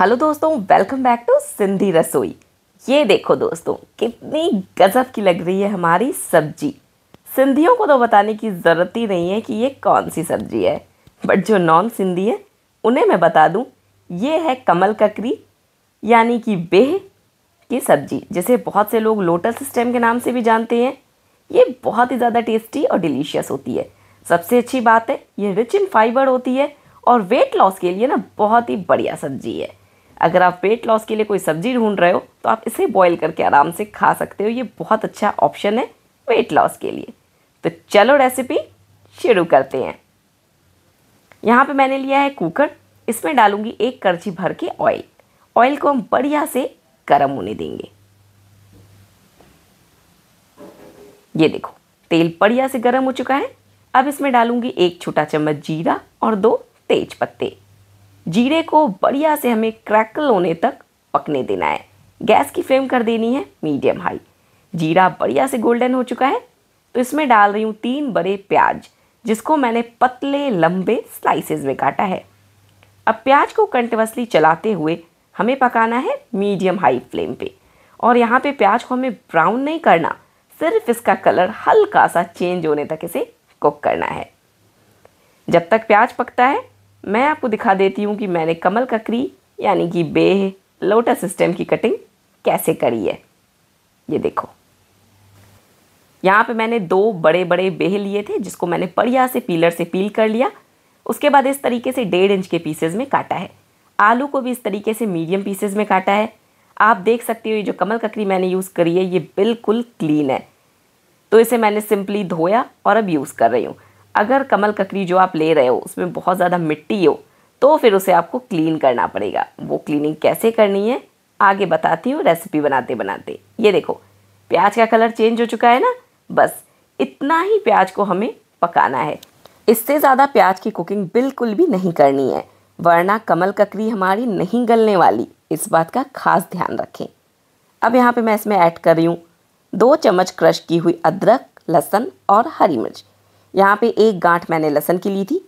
hello दोस्तों welcome back to Sindhi रसोई ये देखो दोस्तों कितनी गजब की लग रही है हमारी सब्जी सिंधियों को तो बताने की ज़रूरत ही नहीं है कि ये कौन सी सब्जी है बट जो नॉन सिंधी है उन्हें मैं बता दूं ये है कमल ककरी यानी कि बेह की सब्जी जिसे बहुत से लोग लोटस स्टेम के नाम से भी जानते हैं ये बहुत ही ज़्यादा टेस्टी और डिलीशियस होती है सबसे अच्छी बात है ये रिच इन फाइबर होती है और वेट लॉस के लिए ना बहुत ही बढ़िया सब्जी है अगर आप वेट लॉस के लिए कोई सब्जी ढूंढ रहे हो तो आप इसे बॉईल करके आराम से खा सकते हो ये बहुत अच्छा ऑप्शन है वेट लॉस के लिए तो चलो रेसिपी शुरू करते हैं यहाँ पे मैंने लिया है कुकर इसमें डालूंगी एक करछी भर के ऑयल ऑयल को हम बढ़िया से गर्म होने देंगे ये देखो तेल बढ़िया से गर्म हो चुका है अब इसमें डालूंगी एक छोटा चम्मच जीरा और दो तेज पत्ते जीरे को बढ़िया से हमें क्रैकल होने तक पकने देना है गैस की फ्लेम कर देनी है मीडियम हाई जीरा बढ़िया से गोल्डन हो चुका है तो इसमें डाल रही हूँ तीन बड़े प्याज जिसको मैंने पतले लंबे स्लाइसेस में काटा है अब प्याज को कंटिवसली चलाते हुए हमें पकाना है मीडियम हाई फ्लेम पे और यहाँ पे प्याज को हमें ब्राउन नहीं करना सिर्फ इसका कलर हल्का सा चेंज होने तक इसे कुक करना है जब तक प्याज पकता है मैं आपको दिखा देती हूँ कि मैंने कमल ककड़ी यानी कि बेह लोटस सिस्टम की कटिंग कैसे करी है ये देखो यहाँ पे मैंने दो बड़े बड़े बेह लिए थे जिसको मैंने बढ़िया से पीलर से पील कर लिया उसके बाद इस तरीके से डेढ़ इंच के पीसेज में काटा है आलू को भी इस तरीके से मीडियम पीसेज में काटा है आप देख सकते हो ये जो कमल ककड़ी मैंने यूज़ करी है ये बिल्कुल क्लीन है तो इसे मैंने सिंपली धोया और अब यूज़ कर रही हूँ अगर कमल ककड़ी जो आप ले रहे हो उसमें बहुत ज़्यादा मिट्टी हो तो फिर उसे आपको क्लीन करना पड़ेगा वो क्लीनिंग कैसे करनी है आगे बताती हूँ रेसिपी बनाते बनाते ये देखो प्याज का कलर चेंज हो चुका है ना बस इतना ही प्याज को हमें पकाना है इससे ज़्यादा प्याज की कुकिंग बिल्कुल भी नहीं करनी है वरना कमल ककड़ी हमारी नहीं गलने वाली इस बात का खास ध्यान रखें अब यहाँ पे मैं इसमें ऐड कर रही हूँ दो चम्मच क्रश की हुई अदरक लहसुन और हरी मिर्च यहाँ पे एक गांठ मैंने लहसन की ली थी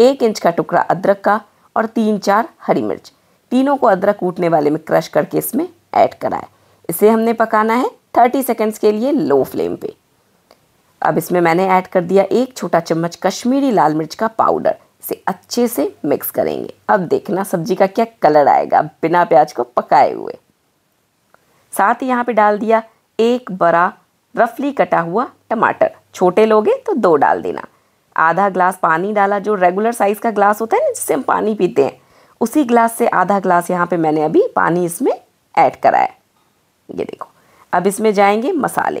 एक इंच का टुकड़ा अदरक का और तीन चार हरी मिर्च तीनों को अदरक कूटने वाले में क्रश करके इसमें ऐड कराए इसे हमने पकाना है थर्टी सेकेंड्स के लिए लो फ्लेम पे अब इसमें मैंने ऐड कर दिया एक छोटा चम्मच कश्मीरी लाल मिर्च का पाउडर इसे अच्छे से मिक्स करेंगे अब देखना सब्जी का क्या कलर आएगा बिना प्याज को पकाए हुए साथ ही यहाँ पे डाल दिया एक बड़ा रफली कटा हुआ टमाटर छोटे लोगे तो दो डाल देना आधा ग्लास पानी डाला जो रेगुलर साइज़ का ग्लास होता है ना जिससे हम पानी पीते हैं उसी ग्लास से आधा ग्लास यहाँ पे मैंने अभी पानी इसमें ऐड करा है ये देखो अब इसमें जाएंगे मसाले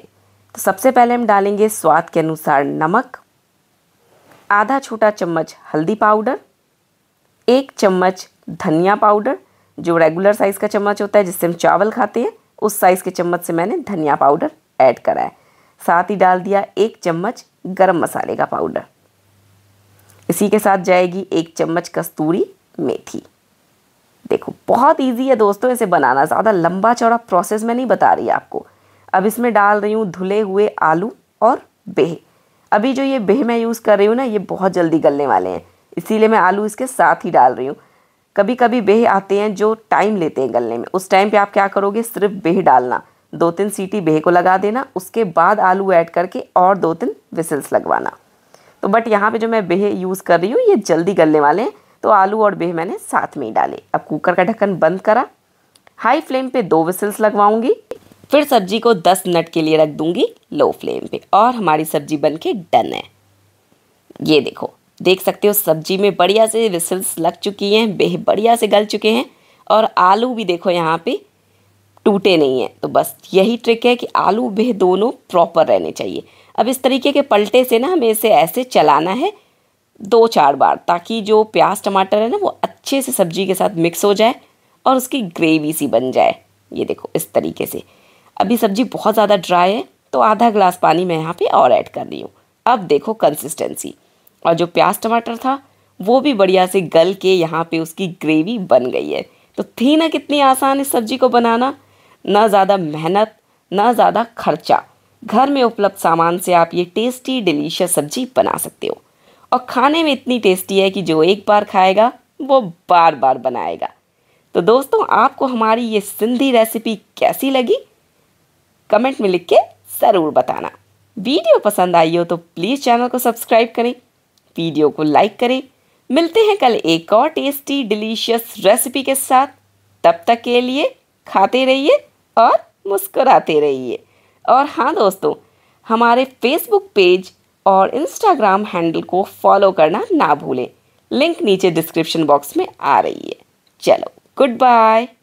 तो सबसे पहले हम डालेंगे स्वाद के अनुसार नमक आधा छोटा चम्मच हल्दी पाउडर एक चम्मच धनिया पाउडर जो रेगुलर साइज़ का चम्मच होता है जिससे हम चावल खाते हैं उस साइज़ के चम्मच से मैंने धनिया पाउडर ऐड करा है साथ ही डाल दिया एक चम्मच गरम मसाले का पाउडर इसी के साथ जाएगी एक चम्मच कस्तूरी मेथी देखो बहुत इजी है दोस्तों इसे बनाना ज़्यादा लंबा चौड़ा प्रोसेस मैं नहीं बता रही आपको अब इसमें डाल रही हूँ धुले हुए आलू और बेह अभी जो ये बेह मैं यूज़ कर रही हूँ ना ये बहुत जल्दी गलने वाले हैं इसीलिए मैं आलू इसके साथ ही डाल रही हूँ कभी कभी बेह आते हैं जो टाइम लेते हैं गलने में उस टाइम पे आप क्या करोगे सिर्फ बेह डालना दो तीन सीटी बेह को लगा देना उसके बाद आलू ऐड करके और दो तीन विसल्स लगवाना तो बट यहाँ पे जो मैं बेह यूज़ कर रही हूँ ये जल्दी गलने वाले हैं तो आलू और बेह मैंने साथ में ही डाले अब कुकर का ढक्कन बंद करा हाई फ्लेम पे दो विसल्स लगवाऊंगी फिर सब्जी को 10 मिनट के लिए रख दूंगी लो फ्लेम पे और हमारी सब्जी बन के डन है ये देखो देख सकते हो सब्जी में बढ़िया से विसल्स लग चुकी हैं बेह बढ़िया से गल चुके हैं और आलू भी देखो यहाँ पर टूटे नहीं हैं तो बस यही ट्रिक है कि आलू भे दोनों प्रॉपर रहने चाहिए अब इस तरीके के पलटे से ना हमें इसे ऐसे चलाना है दो चार बार ताकि जो प्याज टमाटर है ना वो अच्छे से सब्जी के साथ मिक्स हो जाए और उसकी ग्रेवी सी बन जाए ये देखो इस तरीके से अभी सब्जी बहुत ज़्यादा ड्राई है तो आधा ग्लास पानी मैं यहाँ पे और ऐड कर रही हूँ अब देखो कंसिस्टेंसी और जो प्याज टमाटर था वो भी बढ़िया से गल के यहाँ पे उसकी ग्रेवी बन गई है तो थी ना कितनी आसान इस सब्जी को बनाना ना ज़्यादा मेहनत ना ज़्यादा खर्चा घर में उपलब्ध सामान से आप ये टेस्टी डिलीशियस सब्जी बना सकते हो और खाने में इतनी टेस्टी है कि जो एक बार खाएगा वो बार बार बनाएगा तो दोस्तों आपको हमारी ये सिंधी रेसिपी कैसी लगी कमेंट में लिख के ज़रूर बताना वीडियो पसंद आई हो तो प्लीज़ चैनल को सब्सक्राइब करें वीडियो को लाइक करें मिलते हैं कल एक और टेस्टी डिलीशियस रेसिपी के साथ तब तक के लिए खाते रहिए और मुस्कुराते रहिए और हाँ दोस्तों हमारे फेसबुक पेज और इंस्टाग्राम हैंडल को फॉलो करना ना भूलें लिंक नीचे डिस्क्रिप्शन बॉक्स में आ रही है चलो गुड बाय